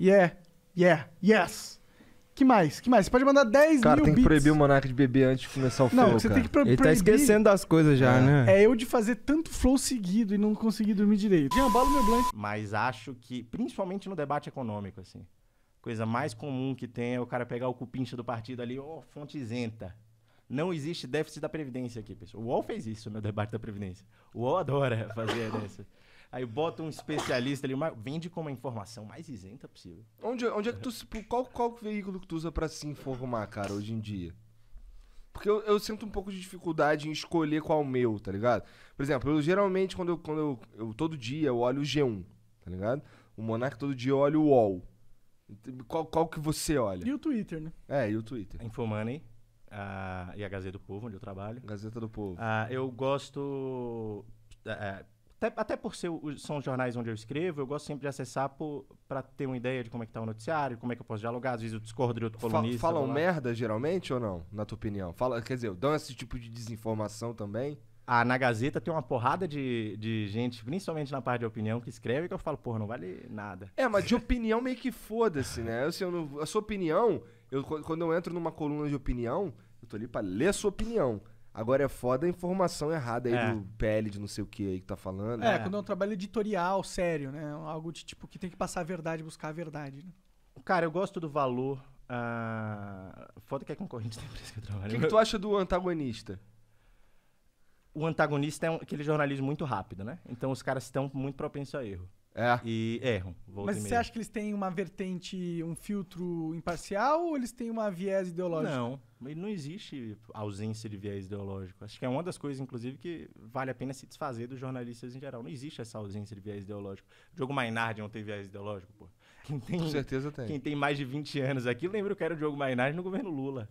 Yeah, yeah, yes. Que mais? Que mais? Você pode mandar 10 cara, mil tem que beats. proibir o Monark de beber antes de começar o flow, Não, você cara. tem que pro Ele proibir... tá esquecendo das coisas já, é. né? É eu de fazer tanto flow seguido e não conseguir dormir direito. Jean, bala meu blanche. Mas acho que, principalmente no debate econômico, assim, coisa mais comum que tem é o cara pegar o cupincha do partido ali, ó, fonte isenta. Não existe déficit da Previdência aqui, pessoal. O UOL fez isso, no debate da Previdência. O UOL adora fazer isso. Aí bota um especialista ali, vende com uma informação mais isenta possível. Onde, onde é que tu. Qual, qual veículo que tu usa pra se informar, cara, hoje em dia? Porque eu, eu sinto um pouco de dificuldade em escolher qual o meu, tá ligado? Por exemplo, eu geralmente, quando eu. Quando eu, eu todo dia eu olho o G1, tá ligado? O Monark todo dia eu olho o UOL. Qual, qual que você olha? E o Twitter, né? É, e o Twitter. Infomoney. Uh, e a Gazeta do Povo, onde eu trabalho. Gazeta do Povo. Uh, eu gosto. Uh, até, até por ser, são os jornais onde eu escrevo, eu gosto sempre de acessar para ter uma ideia de como é que tá o noticiário, como é que eu posso dialogar, às vezes eu discordo de outro colunista. falam merda, geralmente, ou não? Na tua opinião? Fala, quer dizer, dão esse tipo de desinformação também? Ah, na Gazeta tem uma porrada de, de gente, principalmente na parte de opinião, que escreve que eu falo, porra, não vale nada. É, mas de opinião meio que foda-se, né? Eu, assim, eu não, a sua opinião, eu, quando eu entro numa coluna de opinião, eu tô ali pra ler a sua opinião. Agora é foda a informação errada aí é. do PL de não sei o que aí que tá falando. É, é, quando é um trabalho editorial, sério, né? Algo de, tipo que tem que passar a verdade, buscar a verdade. Né? Cara, eu gosto do valor. Uh... Foda que é concorrente da empresa que eu trabalho. O que, que tu acha do antagonista? O antagonista é um, aquele jornalismo muito rápido, né? Então os caras estão muito propensos a erro. É. E erram. Mas você acha que eles têm uma vertente, um filtro imparcial ou eles têm uma viés ideológico? Não, não existe ausência de viés ideológico. Acho que é uma das coisas, inclusive, que vale a pena se desfazer dos jornalistas em geral. Não existe essa ausência de viés ideológico. O Diogo Mainardi não tem viés ideológico, pô. Quem tem, Com certeza tem. Quem tem mais de 20 anos aqui, lembra que era o Diogo Mainardi no governo Lula.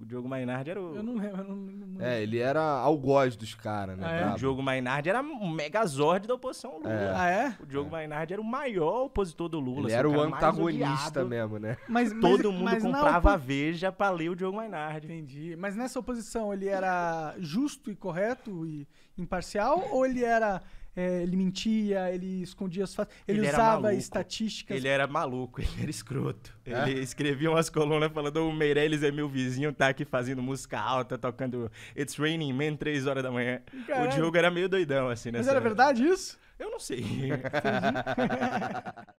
O Diogo Mainardi era o. Eu não lembro, eu não, não... É, ele era algoz dos caras, né? Ah, é? O Diogo Mainardi era o megazord da oposição Lula. É. Ah, é? O Diogo é. Mainardi era o maior opositor do Lula. Ele assim, era o, o antagonista mesmo, né? Mas, mas Todo mundo mas comprava a Veja pra ler o Diogo Mainardi. Entendi. Mas nessa oposição ele era justo e correto e imparcial? ou ele era é, ele mentia, ele escondia as fatos, ele, ele, usava estatísticas. Ele era maluco, ele era escroto. É? Ele escrevia umas colunas falando: o Meirelles é meu vizinho, tá aqui fazendo música alta, tocando It's Raining Man, 3 horas da manhã. Caralho. O Diogo era meio doidão, assim, né? Mas era verdade isso? Eu não sei.